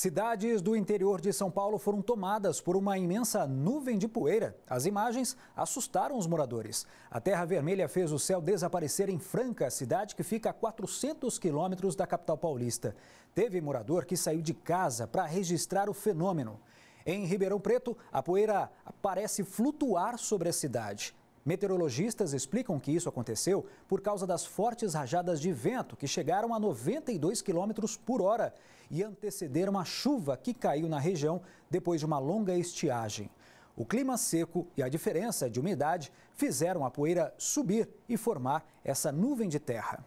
Cidades do interior de São Paulo foram tomadas por uma imensa nuvem de poeira. As imagens assustaram os moradores. A Terra Vermelha fez o céu desaparecer em Franca, cidade que fica a 400 quilômetros da capital paulista. Teve morador que saiu de casa para registrar o fenômeno. Em Ribeirão Preto, a poeira parece flutuar sobre a cidade. Meteorologistas explicam que isso aconteceu por causa das fortes rajadas de vento que chegaram a 92 km por hora e antecederam a chuva que caiu na região depois de uma longa estiagem. O clima seco e a diferença de umidade fizeram a poeira subir e formar essa nuvem de terra.